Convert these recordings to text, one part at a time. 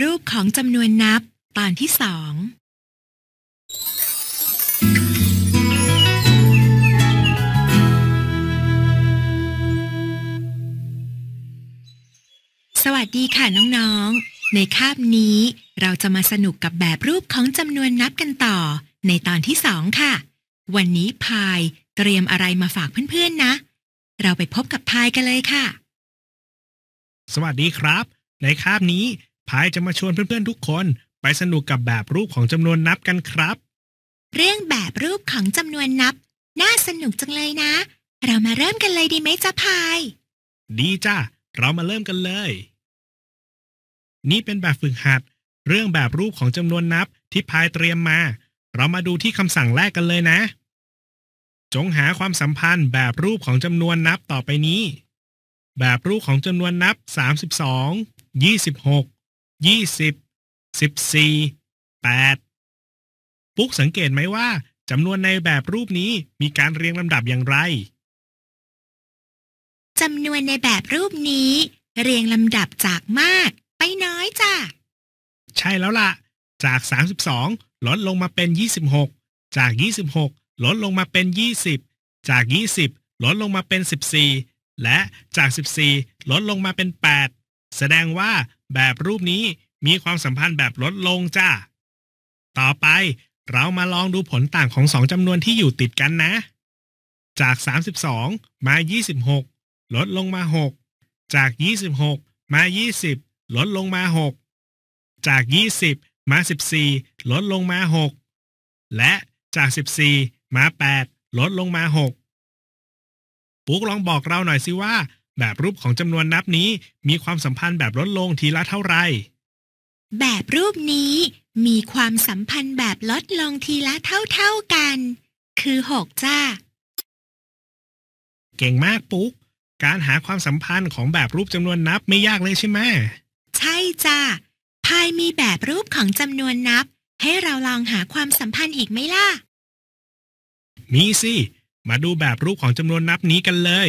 รูปของจำนวนนับตอนที่สอง สวัสดีค่ะน้องๆ ในคาบนี้เราจะมาสนุกกับแบบรูปของจำนวนนับกันต่อในตอนที่สองค่ะ วันนี้พายเตรียมอะไรมาฝากเพื่อนๆนะ เราไปพบกับพายกันเลยค่ะ สวัสดีครับ ในคาบนี้พายจะมาชวนเพื่อนๆทุกคนไปสนุกกับแบบรูปของจำนวนนับกันครับ เรื่องแบบรูปของจำนวนนับ น่าสนุกจังเลยนะ เรามาเริ่มกันเลยดีไหมจ้าพาย ดีจ้าเรามาเริ่มกันเลย นี่เป็นแบบฝึกหัด เรื่องแบบรูปของจำนวนนับที่พายเตรียมมา เรามาดูที่คำสั่งแรกกันเลยนะ จงหาความสัมพันธ์แบบรูปของจำนวนนับต่อไปนี้ แบบรูปของจำนวนนับ32 26ยี่สิบ สิบสี่แปด ปุ๊กสังเกตไหมว่าจำนวนในแบบรูปนี้มีการเรียงลำดับอย่างไรจำนวนในแบบรูปนี้ เรียงลำดับจากมาก ไปน้อยจ้ะใช่แล้วล่ะ จาก32ลดลงมาเป็น26จาก26ลดลงมาเป็น20จาก20ลดลงมาเป็น14และจาก14ลดลงมาเป็น8แสดงว่าแบบรูปนี้มีความสัมพันธ์แบบลดลงจ้า ต่อไปเรามาลองดูผลต่างของสองจำนวนที่อยู่ติดกันนะ จาก 32 มา 26 ลดลงมา 6 จาก 26 มา 20 ลดลงมา 6 จาก 20 มา 14 ลดลงมา 6 และจาก 14 มา 8 ลดลงมา6ปุ๊กลองบอกเราหน่อยสิว่าแบบรูปของจำนวนนับนี้มีความสัมพันธ์แบบลดลงทีละเท่าไรแบบรูปนี้มีความสัมพันธ์แบบลดลงทีละเท่าๆกัน คือหกจ้า เก่งมากปุ๊กการหาความสัมพันธ์ของแบบรูปจำนวนนับไม่ยากเลยใช่ไหม ใช่จ้าพายมีแบบรูปของจำนวนนับ ให้เราลองหาความสัมพันธ์อีกไหมล่ะ มีสิมาดูแบบรูปของจำนวนนับนี้กันเลย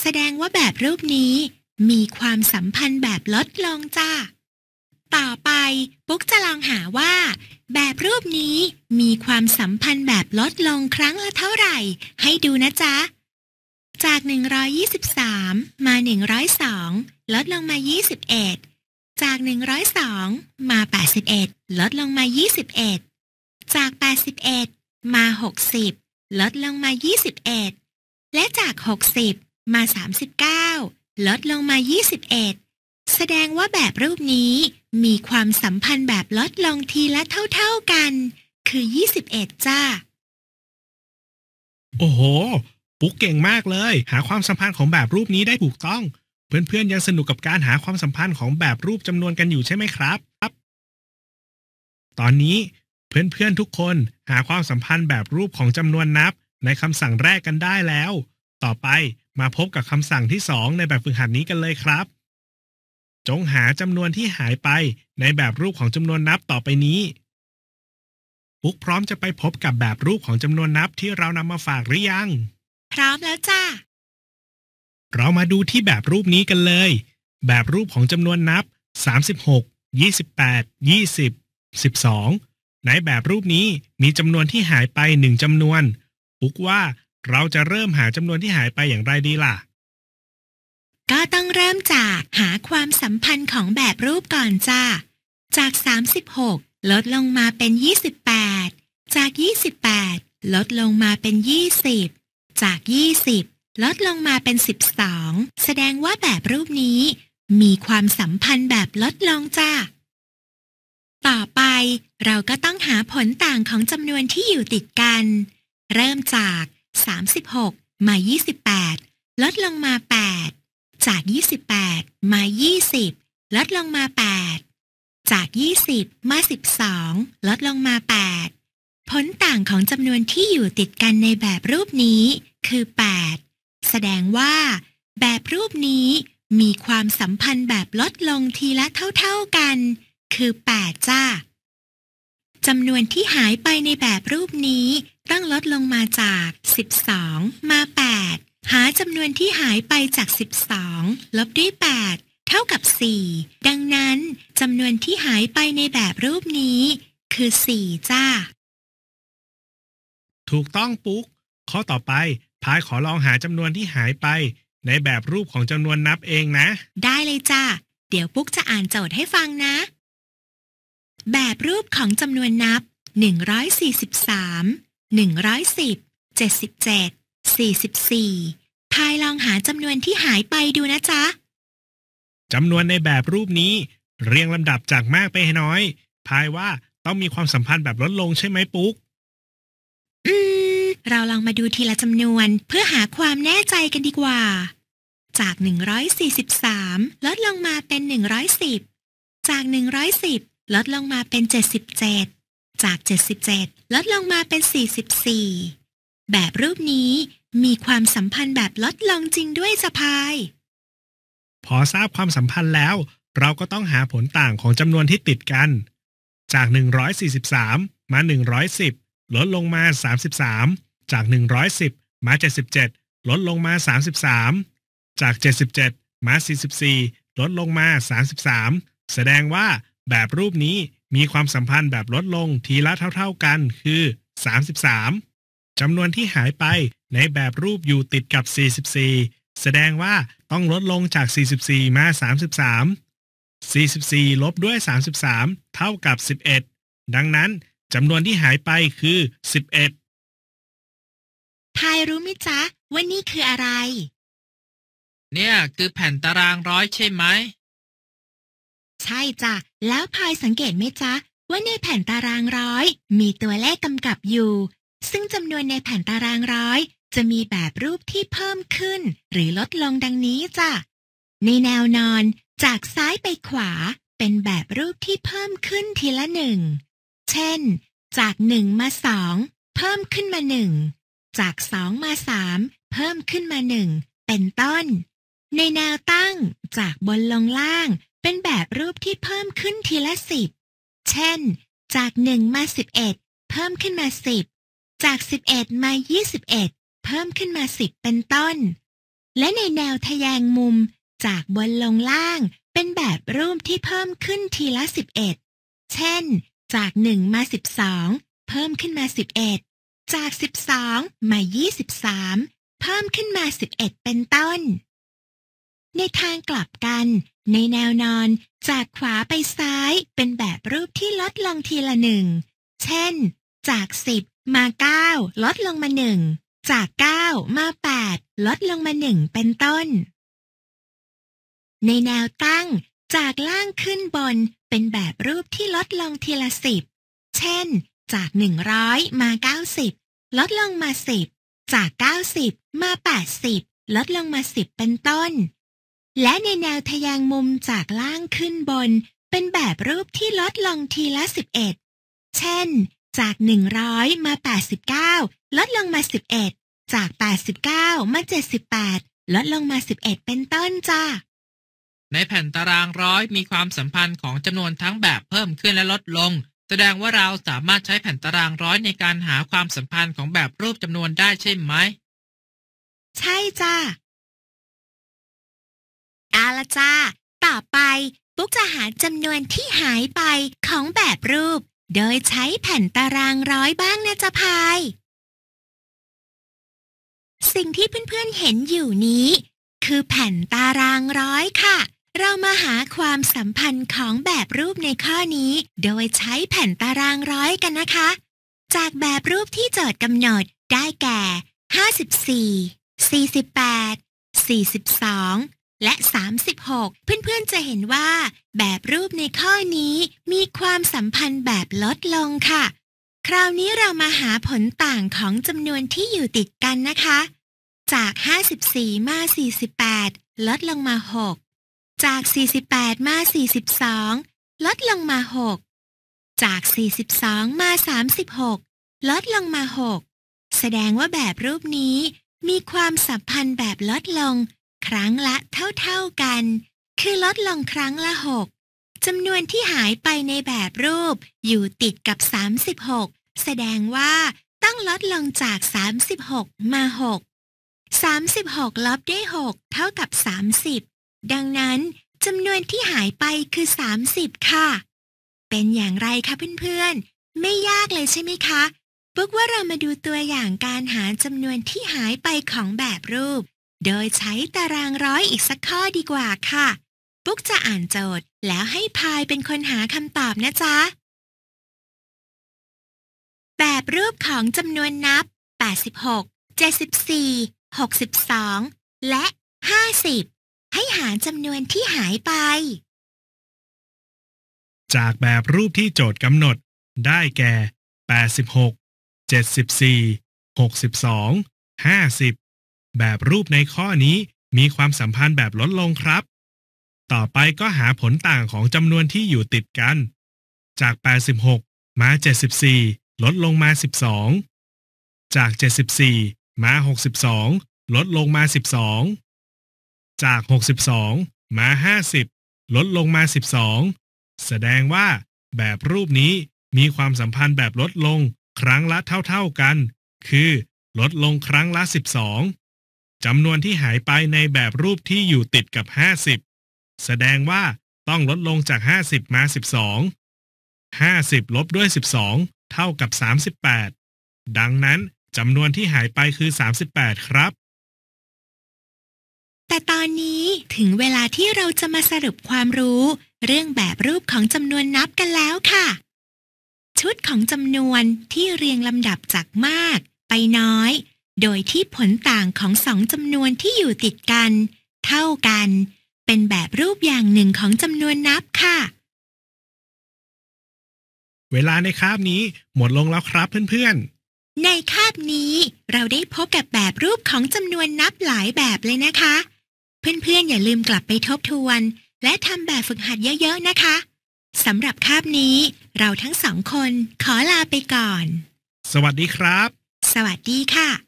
แสดงว่าแบบรูปนี้มีความสัมพันธ์แบบลดลงจ้า ต่อไปปุ๊กจะลองหาว่า แบบรูปนี้มีความสัมพันธ์แบบลดลงครั้งละเท่าไหร่ ให้ดูนะจ๊ะจาก 123 มา102ลดลงมา 21จาก102มา 81 ลดลงมา 21 จาก81มา 60 ลดลงมา 21 และจาก60มา39ลดลงมา21แสดงว่าแบบรูปนี้มีความสัมพันธ์แบบลดลงทีละเท่าๆกัน คือ21จ้าโอ้โห ปุ๊กเก่งมากเลย หาความสัมพันธ์ของแบบรูปนี้ได้ถูกต้อง เพื่อนๆยังสนุกกับการหาความสัมพันธ์ของแบบรูปจำนวนกันอยู่ใช่ไหมครับ ครับ ตอนนี้ เพื่อนๆทุกคนหาความสัมพันธ์แบบรูปของจำนวนนับ ในคำสั่งแรกกันได้แล้ว ต่อไปมาพบกับคำสั่งที่2ในแบบฝึกหัดนี้กันเลยครับ จงหาจำนวนที่หายไปในแบบรูปของจำนวนนับต่อไปนี้ ปุ๊กพร้อมจะไปพบกับแบบรูปของจำนวนนับที่เรานำมาฝากหรือยัง พร้อมแล้วจ้า เรามาดูที่แบบรูปนี้กันเลย แบบรูปของจำนวนนับ36 28 20 12ในแบบรูปนี้มีจำนวนที่หายไปหนึ่งจำนวน ปุ๊กว่าเราจะเริ่มหาจำนวนที่หายไปอย่างไรดีล่ะ ก็ต้องเริ่มจากหาความสัมพันธ์ของแบบรูปก่อนจ้า จาก 36ลดลงมาเป็น28จาก 28ลดลงมาเป็น20จาก 20ลดลงมาเป็น12แสดงว่าแบบรูปนี้มีความสัมพันธ์แบบลดลงจ้า ต่อไป เราก็ต้องหาผลต่างของจำนวนที่อยู่ติดกัน เริ่มจาก36 มา 28 ลดลงมา 8 จาก 28 มา 20 ลดลงมา 8 จาก 20 มา 12 ลดลงมา 8 ผลต่างของจำนวนที่อยู่ติดกันในแบบรูปนี้คือ 8 แสดงว่าแบบรูปนี้มีความสัมพันธ์แบบลดลงทีละเท่าๆกัน คือ 8 จ้าจำนวนที่หายไปในแบบรูปนี้ต้องลดลงมาจาก 12 มา 8 หาจำนวนที่หายไปจาก 12 ลบด้วย 8 เท่ากับ 4 ดังนั้นจำนวนที่หายไปในแบบรูปนี้ คือ 4จ้าถูกต้องปุ๊กข้อต่อไป พายขอลองหาจำนวนที่หายไป ในแบบรูปของจำนวนนับเองนะ ได้เลยจ้าเดี๋ยวปุ๊กจะอ่านโจทย์ให้ฟังนะแบบรูปของจำนวนนับ 143 110 77 44พายลองหาจำนวนที่หายไปดูนะจ๊ะ จำนวนในแบบรูปนี้ เรียงลำดับจากมากไปน้อยพายว่าต้องมีความสัมพันธ์แบบลดลงใช่ไหมปุ๊ก อืม เราลองมาดูทีละจำนวนเพื่อหาความแน่ใจกันดีกว่า จาก 143 ลดลงมาเป็น 110 จาก 110ลดลงมาเป็น 77 จาก 77ลดลงมาเป็น 44 แบบรูปนี้มีความสัมพันธ์แบบลดลงจริงด้วยสะพาย พอทราบความสัมพันธ์แล้วเราก็ต้องหาผลต่างของจำนวนที่ติดกัน จาก 143 มา 110ลดลงมา 33 จาก 110 มา 77 ลดลงมา 33 จาก 77 มา 44 ลดลงมา 33 แสดงว่าแบบรูปนี้มีความสัมพันธ์แบบลดลงทีละเท่า ๆกันคือ 33จำนวนที่หายไปในแบบรูปอยู่ติดกับ 44 แสดงว่าต้องลดลงจาก 44 มา 33 44ลบด้วย33เท่ากับ11 ดังนั้นจำนวนที่หายไปคือ 11ทายรู้มิจ๊ะว่านี่คืออะไร เนี่ยคือแผ่นตารางร้อยใช่ไหมใช่จ้ะแล้วพายสังเกตไหมจ๊ะว่าในแผ่นตารางร้อย มีตัวเลขกำกับอยู่ ซึ่งจำนวนในแผ่นตารางร้อย จะมีแบบรูปที่เพิ่มขึ้น หรือลดลงดังนี้จ้ะในแนวนอนจากซ้ายไปขวาเป็นแบบรูปที่เพิ่มขึ้นทีละหนึ่ง เช่น จากหนึ่งมาสองเพิ่มขึ้นมาหนึ่ง จากสองมาสามเพิ่มขึ้นมาหนึ่งเป็นต้น ในแนวตั้งจากบนลงล่างเป็นแบบรูปที่เพิ่มขึ้นทีละสิบ เช่น จากหนึ่งมาสิบเอ็ด เพิ่มขึ้นมาสิบ จากสิบเอ็ดมายี่สิบเอ็ด เพิ่มขึ้นมาสิบเป็นต้น และในแนวทแยงมุมจากบนลงล่าง เป็นแบบรูปที่เพิ่มขึ้นทีละสิบเอ็ดเช่น จากหนึ่งมาสิบสอง เพิ่มขึ้นมาสิบเอ็ดจากสิบสองมายี่สิบสามเพิ่มขึ้นมาสิบเอ็ดเป็นต้นในทางกลับกัน ในแนวนอน จากขวาไปซ้ายเป็นแบบรูปที่ลดลงทีละหนึ่ง เช่น จากสิบมาเก้า ลดลงมาหนึ่ง จากเก้ามาแปด ลดลงมาหนึ่ง เป็นต้น ในแนวตั้งจากล่างขึ้นบน เป็นแบบรูปที่ลดลงทีละสิบ เช่น จากหนึ่งร้อยมาเก้าสิบ ลดลงมาสิบ จากเก้าสิบมาแปดสิบ ลดลงมาสิบเป็นต้นและในแนวทะยงมุมจากล่างขึ้นบน เป็นแบบรูปที่ลดลงทีละ11เช่น จาก100มา89 ลดลงมา 11 จาก 89 มา 78 ลดลงมา 11 เป็นต้นจ้า ในแผ่นตารางร้อยมีความสัมพันธ์ของจำนวนทั้งแบบเพิ่มขึ้นและลดลง แสดงว่าเราสามารถใช้แผ่นตารางร้อยในการหาความสัมพันธ์ของแบบรูปจำนวนได้ใช่ไหมใช่จ้าเอาละจ้า ต่อไปปุ๊กจะหาจำนวนที่หายไปของแบบรูป โดยใช้แผ่นตารางร้อยบ้างนะจ๊ะพาย สิ่งที่เพื่อนๆเห็นอยู่นี้ คือแผ่นตารางร้อยค่ะ เรามาหาความสัมพันธ์ของแบบรูปในข้อนี้ โดยใช้แผ่นตารางร้อยกันนะคะ จากแบบรูปที่โจทย์กำหนดได้แก่54 48 42และ36 เพื่อนเพื่อนจะเห็นว่า แบบรูปในข้อนี้มีความสัมพันธ์แบบลดลงค่ะ คราวนี้เรามาหาผลต่างของจำนวนที่อยู่ติดกันนะคะ จาก 54 มา 48 ลดลงมา 6 จาก 48 มา 42 ลดลงมา 6 จาก 42 มา 36 ลดลงมา 6 แสดงว่าแบบรูปนี้มีความสัมพันธ์แบบลดลงครั้งละเท่า ๆ กัน คือลดลงครั้งละ 6จำนวนที่หายไปในแบบรูปอยู่ติดกับ36แสดงว่าต้องลดลงจาก36มา 6 36ลบด้วย6เท่ากับ 30ดังนั้นจำนวนที่หายไปคือ 30 ค่ะ เป็นอย่างไรคะ เพื่อนๆ ไม่ยากเลยใช่ไหมคะปุ๊กว่าเรามาดูตัวอย่างการหาจำนวนที่หายไปของแบบรูปโดยใช้ตารางร้อยอีกสักข้อดีกว่าค่ะ ปุ๊กจะอ่านโจทย์แล้วให้พายเป็นคนหาคำตอบนะจ๊ะ แบบรูปของจำนวนนับ 86 74 62 และ 50 ให้หาจำนวนที่หายไป จากแบบรูปที่โจทย์กำหนด ได้แก่86 74 62 50แบบรูปในข้อนี้มีความสัมพันธ์แบบลดลงครับ ต่อไปก็หาผลต่างของจำนวนที่อยู่ติดกัน จาก 86 มา 74 ลดลงมา 12 จาก 74 มา 62 ลดลงมา 12 จาก 62 มา 50 ลดลงมา 12 แสดงว่าแบบรูปนี้มีความสัมพันธ์แบบลดลง ครั้งละเท่า ๆกัน คือ ลดลงครั้งละ 12จำนวนที่หายไปในแบบรูปที่อยู่ติดกับ 50 แสดงว่าต้องลดลงจาก 50 มา 12 50ลบด้วย12เท่ากับ38 ดังนั้น จำนวนที่หายไปคือ 38 ครับ แต่ตอนนี้ถึงเวลาที่เราจะมาสรุปความรู้ เรื่องแบบรูปของจำนวนนับกันแล้วค่ะ ชุดของจำนวนที่เรียงลำดับจากมาก ไปน้อยโดยที่ผลต่างของสองจำนวนที่อยู่ติดกัน เท่ากันเป็นแบบรูปอย่างหนึ่งของจำนวนนับค่ะ เวลาในคาบนี้หมดลงแล้วครับเพื่อน ๆ ในคาบนี้เราได้พบกับแบบรูปของจำนวนนับหลายแบบเลยนะคะ เพื่อนๆ อย่าลืมกลับไปทบทวน และทำแบบฝึกหัดเยอะๆนะคะ สำหรับคาบนี้ เราทั้งสองคนขอลาไปก่อน สวัสดีครับ สวัสดีค่ะ